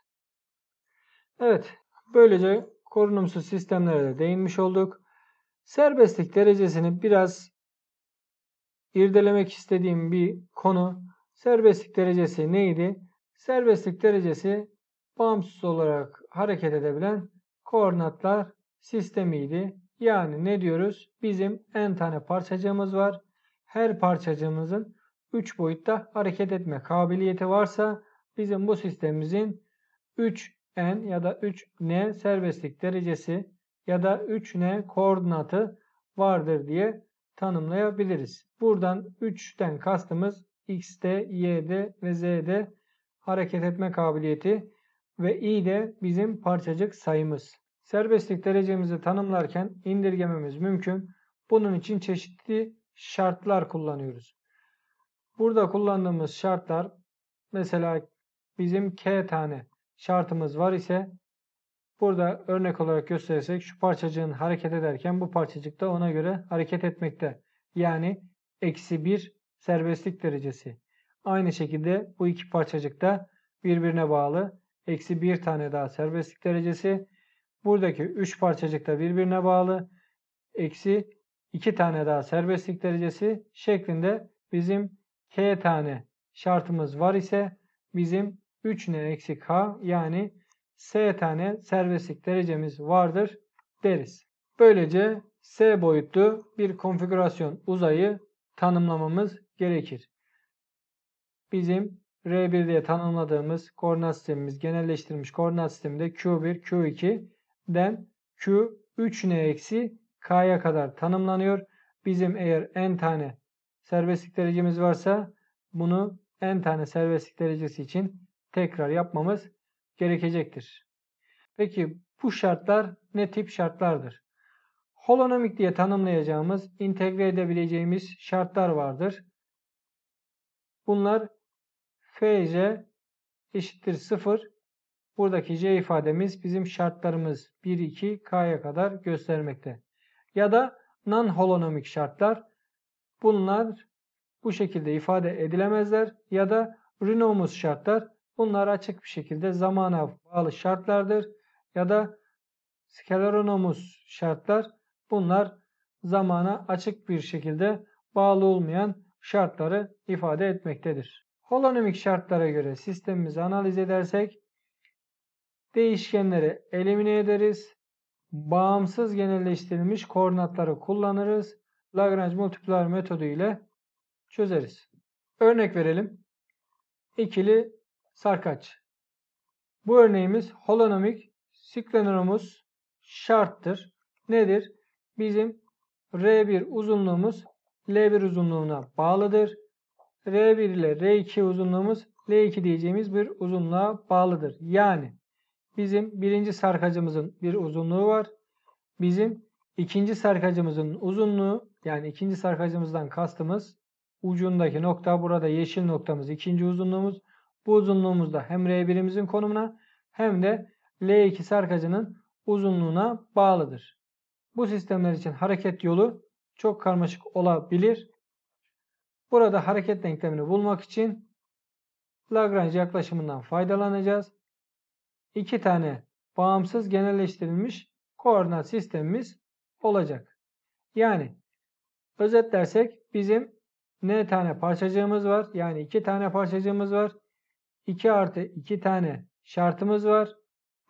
Evet, böylece korunumsuz sistemlere de değinmiş olduk. Serbestlik derecesini biraz irdelemek istediğim bir konu serbestlik derecesi neydi? Serbestlik derecesi bağımsız olarak hareket edebilen koordinatlar sistemiydi. Yani ne diyoruz? Bizim n tane parçacığımız var. Her parçacığımızın 3 boyutta hareket etme kabiliyeti varsa bizim bu sistemimizin 3n ya da 3n serbestlik derecesi ya da 3n koordinatı vardır diye tanımlayabiliriz. Buradan 3'ten kastımız x'de, y'de ve z'de hareket etme kabiliyeti ve i de bizim parçacık sayımız. Serbestlik derecemizi tanımlarken indirgememiz mümkün. Bunun için çeşitli şartlar kullanıyoruz. Burada kullandığımız şartlar mesela bizim k tane şartımız var ise Burada örnek olarak gösterirsek şu parçacığın hareket ederken bu parçacık da ona göre hareket etmekte. Yani eksi bir serbestlik derecesi. Aynı şekilde bu iki parçacık da birbirine bağlı. Eksi bir tane daha serbestlik derecesi. Buradaki üç parçacık da birbirine bağlı. Eksi iki tane daha serbestlik derecesi şeklinde bizim k tane şartımız var ise bizim 3n eksi k yani S tane serbestlik derecemiz vardır deriz. Böylece S boyutlu bir konfigürasyon uzayı tanımlamamız gerekir. Bizim R1 diye tanımladığımız koordinat sistemimiz genelleştirilmiş koordinat sisteminde Q1, Q2'den Q3N-K'ya kadar tanımlanıyor. Bizim eğer n tane serbestlik derecemiz varsa bunu n tane serbestlik derecesi için tekrar yapmamız gerekecektir. Peki bu şartlar ne tip şartlardır? Holonomik diye tanımlayacağımız, integre edebileceğimiz şartlar vardır. Bunlar Fj eşittir 0. Buradaki c ifademiz bizim şartlarımız 1, 2, K'ya kadar göstermekte. Ya da non-holonomik şartlar. Bunlar bu şekilde ifade edilemezler ya da Renault'umuz şartlar Bunlar açık bir şekilde zamana bağlı şartlardır ya da skeleronomus şartlar bunlar zamana açık bir şekilde bağlı olmayan şartları ifade etmektedir. Holonomik şartlara göre sistemimizi analiz edersek değişkenleri elimine ederiz. Bağımsız genelleştirilmiş koordinatları kullanırız. Lagrange multiplier metodu ile çözeriz. Örnek verelim. İkili sarkaç. Bu örneğimiz holonomik siklenoromuz şarttır. Nedir? Bizim R1 uzunluğumuz L1 uzunluğuna bağlıdır. R1 ile R2 uzunluğumuz L2 diyeceğimiz bir uzunluğa bağlıdır. Yani bizim birinci sarkacımızın bir uzunluğu var. Bizim ikinci sarkacımızın uzunluğu yani ikinci sarkacımızdan kastımız ucundaki nokta burada yeşil noktamız ikinci uzunluğumuz. Bu uzunluğumuzda hem R1'imizin konumuna hem de L2 sarkacının uzunluğuna bağlıdır. Bu sistemler için hareket yolu çok karmaşık olabilir. Burada hareket denklemini bulmak için Lagrange yaklaşımından faydalanacağız. İki tane bağımsız genelleştirilmiş koordinat sistemimiz olacak. Yani özetlersek bizim n tane parçacığımız var. Yani iki tane parçacığımız var. 2 artı 2 tane şartımız var.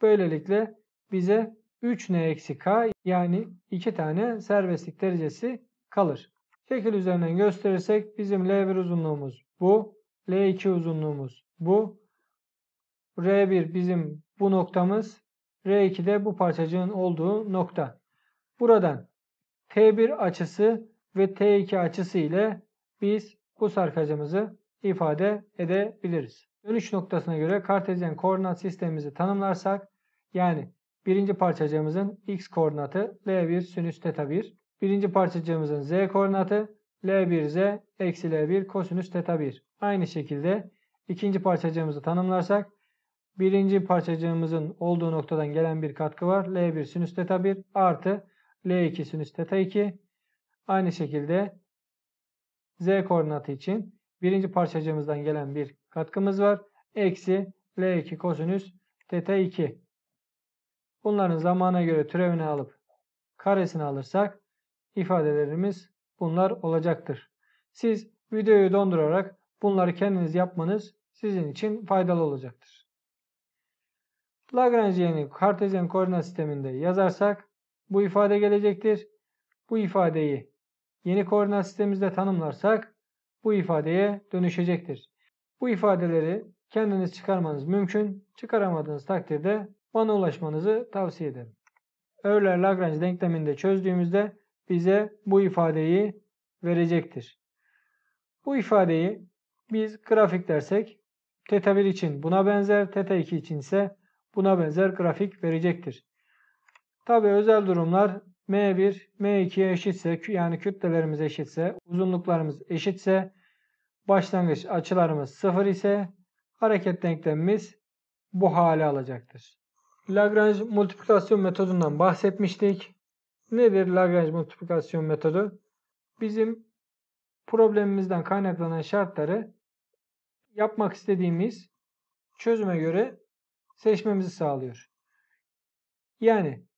Böylelikle bize 3n eksi k yani 2 tane serbestlik derecesi kalır. Şekil üzerinden gösterirsek bizim L1 uzunluğumuz bu. L2 uzunluğumuz bu. R1 bizim bu noktamız. R2 de bu parçacığın olduğu nokta. Buradan T1 açısı ve T2 açısı ile biz bu sarkacımızı ifade edebiliriz. Dönüş noktasına göre kartezyen koordinat sistemimizi tanımlarsak yani birinci parçacığımızın x koordinatı L1 sinüs teta 1. Birinci parçacığımızın z koordinatı L1z eksi L1 kosinüs teta 1. Aynı şekilde ikinci parçacığımızı tanımlarsak birinci parçacığımızın olduğu noktadan gelen bir katkı var. L1 sinüs teta 1 artı L2 sinüs teta 2. Aynı şekilde z koordinatı için birinci parçacığımızdan gelen bir katkımız var. Eksi L2 kosinüs teta 2. Bunların zamana göre türevini alıp karesini alırsak ifadelerimiz bunlar olacaktır. Siz videoyu dondurarak bunları kendiniz yapmanız sizin için faydalı olacaktır. Lagrangian'i kartezyen koordinat sisteminde yazarsak bu ifade gelecektir. Bu ifadeyi yeni koordinat sistemimizde tanımlarsak bu ifadeye dönüşecektir. Bu ifadeleri kendiniz çıkarmanız mümkün. Çıkaramadığınız takdirde bana ulaşmanızı tavsiye ederim. Euler-Lagrange denkleminde çözdüğümüzde bize bu ifadeyi verecektir. Bu ifadeyi biz grafik dersek teta 1 için buna benzer, teta 2 için ise buna benzer grafik verecektir. Tabi özel durumlar M1, M2'ye eşitse yani kütlelerimiz eşitse, uzunluklarımız eşitse, başlangıç açılarımız sıfır ise hareket denklemimiz bu hale alacaktır. Lagrange multiplikasyon metodundan bahsetmiştik. Nedir Lagrange multiplikasyon metodu? Bizim problemimizden kaynaklanan şartları yapmak istediğimiz çözüme göre seçmemizi sağlıyor. Yani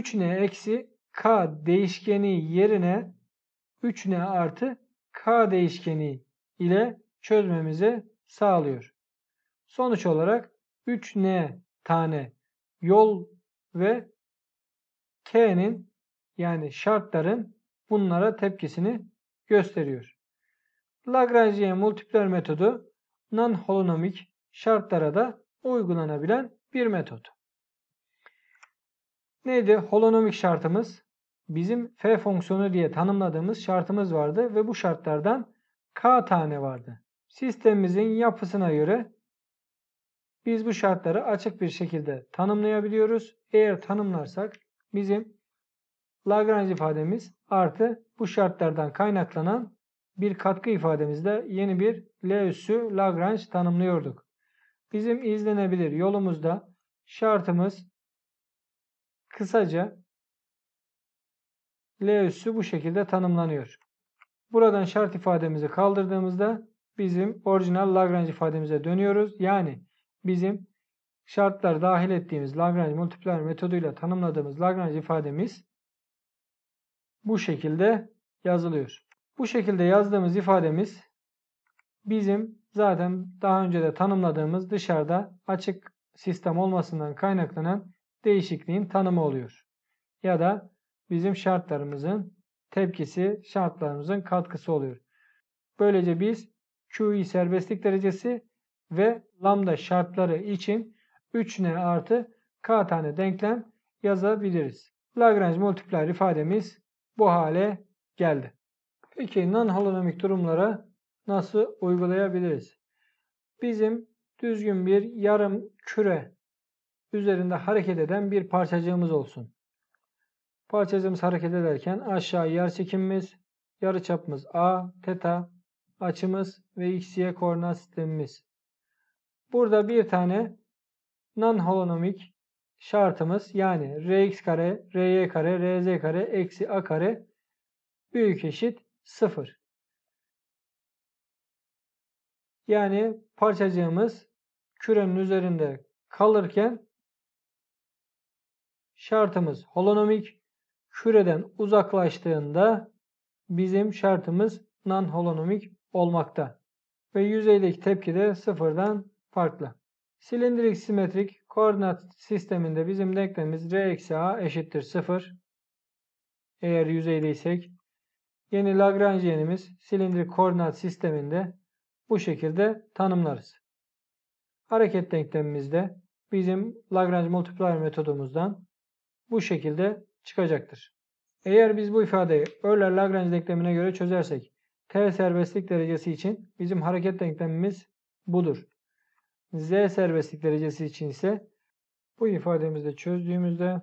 3n eksi k değişkeni yerine 3n artı k değişkeni ile çözmemizi sağlıyor. Sonuç olarak 3n tane yol ve k'nin yani şartların bunlara tepkisini gösteriyor. Lagrangian multipler metodu non-holonomik şartlara da uygulanabilen bir metot neydi? Holonomik şartımız bizim f fonksiyonu diye tanımladığımız şartımız vardı ve bu şartlardan k tane vardı. Sistemimizin yapısına göre biz bu şartları açık bir şekilde tanımlayabiliyoruz. Eğer tanımlarsak bizim Lagrange ifademiz artı bu şartlardan kaynaklanan bir katkı ifademizde yeni bir L üssü Lagrange tanımlıyorduk. Bizim izlenebilir yolumuzda şartımız Kısaca L üssü bu şekilde tanımlanıyor. Buradan şart ifademizi kaldırdığımızda bizim orijinal Lagrange ifademize dönüyoruz. Yani bizim şartlar dahil ettiğimiz Lagrange multiplier metoduyla tanımladığımız Lagrange ifademiz bu şekilde yazılıyor. Bu şekilde yazdığımız ifademiz bizim zaten daha önce de tanımladığımız dışarıda açık sistem olmasından kaynaklanan değişikliğin tanımı oluyor. Ya da bizim şartlarımızın tepkisi şartlarımızın katkısı oluyor. Böylece biz QI serbestlik derecesi ve lambda şartları için 3n artı k tane denklem yazabiliriz. Lagrange multiplier ifademiz bu hale geldi. Peki non-holonomik durumlara nasıl uygulayabiliriz? Bizim düzgün bir yarım küre üzerinde hareket eden bir parçacığımız olsun. Parçacığımız hareket ederken aşağı yer çekimimiz, yarıçapımız A, teta, açımız ve xy koordinat sistemimiz. Burada bir tane non-holonomik şartımız yani rx kare, ry kare, rz kare, eksi a kare büyük eşit 0. Yani parçacığımız kürenin üzerinde kalırken şartımız holonomik. Küreden uzaklaştığında bizim şartımız non-holonomik olmakta. Ve yüzeydeki tepki de sıfırdan farklı. Silindirik simetrik koordinat sisteminde bizim denklemimiz R eksi A eşittir sıfır. Eğer yüzeydeysek. Yeni Lagrangian'imiz silindirik koordinat sisteminde bu şekilde tanımlarız. Hareket denklemimizde bizim Lagrange multiplier metodumuzdan bu şekilde çıkacaktır. Eğer biz bu ifadeyi Euler Lagrange denklemine göre çözersek T serbestlik derecesi için bizim hareket denklemimiz budur. Z serbestlik derecesi için ise bu ifademizi de çözdüğümüzde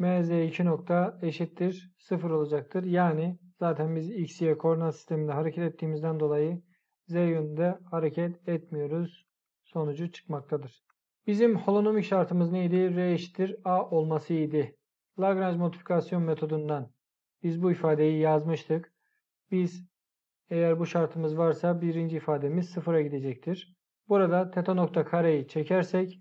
mz2 nokta eşittir 0 olacaktır. Yani zaten biz x, y koordinat sisteminde hareket ettiğimizden dolayı z yönünde hareket etmiyoruz. Sonucu çıkmaktadır. Bizim holonomik şartımız neydi? R eşittir A olmasıydı. Lagrange multiplikasyon metodundan biz bu ifadeyi yazmıştık. Biz eğer bu şartımız varsa birinci ifademiz sıfıra gidecektir. Burada teta nokta kareyi çekersek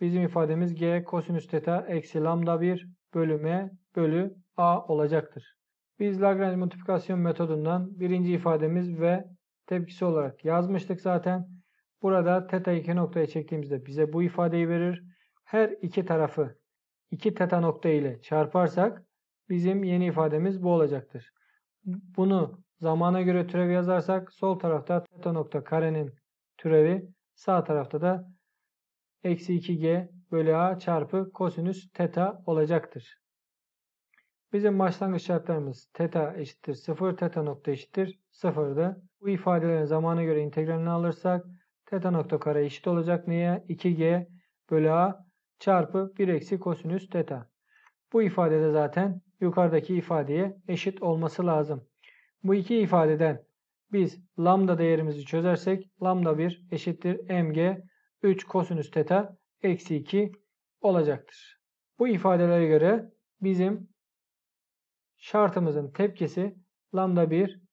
bizim ifademiz g kosinüs teta eksi lambda 1 bölüme bölü a olacaktır. Biz Lagrange multiplikasyon metodundan birinci ifademiz ve tepkisi olarak yazmıştık zaten. Burada teta 2 noktaya çektiğimizde bize bu ifadeyi verir. Her iki tarafı 2 teta nokta ile çarparsak bizim yeni ifademiz bu olacaktır. Bunu zamana göre türev yazarsak sol tarafta teta nokta karenin türevi sağ tarafta da eksi 2g bölü a çarpı kosinüs teta olacaktır. Bizim başlangıç şartlarımız teta eşittir 0, teta nokta eşittir 0'dı. Bu ifadelerin zamana göre integralini alırsak Teta nokta kare eşit olacak neye? 2G bölü A çarpı 1 eksi kosinüs teta. Bu ifadede zaten yukarıdaki ifadeye eşit olması lazım. Bu iki ifadeden biz lambda değerimizi çözersek lambda 1 eşittir mg 3 kosinüs teta eksi 2 olacaktır. Bu ifadelere göre bizim şartımızın tepkisi lambda 1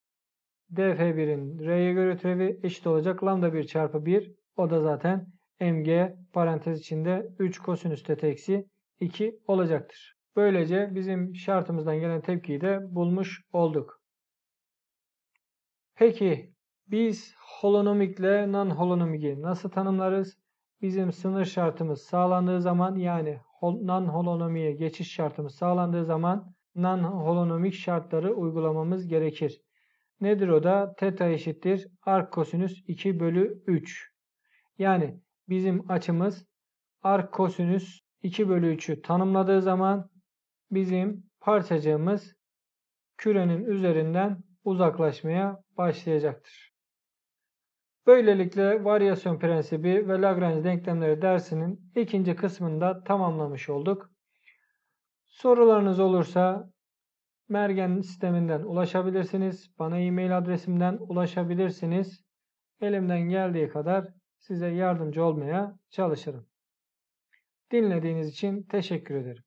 df1'in r'ye göre türevi eşit olacak lambda 1 çarpı 1 o da zaten mg parantez içinde 3 kosinüs teta eksi 2 olacaktır. Böylece bizim şartımızdan gelen tepkiyi de bulmuş olduk. Peki biz holonomikle non-holonomiki nasıl tanımlarız? Bizim sınır şartımız sağlandığı zaman yani non-holonomiye geçiş şartımız sağlandığı zaman non-holonomik şartları uygulamamız gerekir. Nedir o da? Teta eşittir arc kosinüs 2 bölü 3. Yani bizim açımız arc kosinüs 2 bölü 3'ü tanımladığı zaman bizim parçacığımız kürenin üzerinden uzaklaşmaya başlayacaktır. Böylelikle varyasyon prensibi ve Lagrange denklemleri dersinin ikinci kısmında tamamlamış olduk. Sorularınız olursa Mergen sisteminden ulaşabilirsiniz. Bana e-mail adresimden ulaşabilirsiniz. Elimden geldiği kadar size yardımcı olmaya çalışırım. Dinlediğiniz için teşekkür ederim.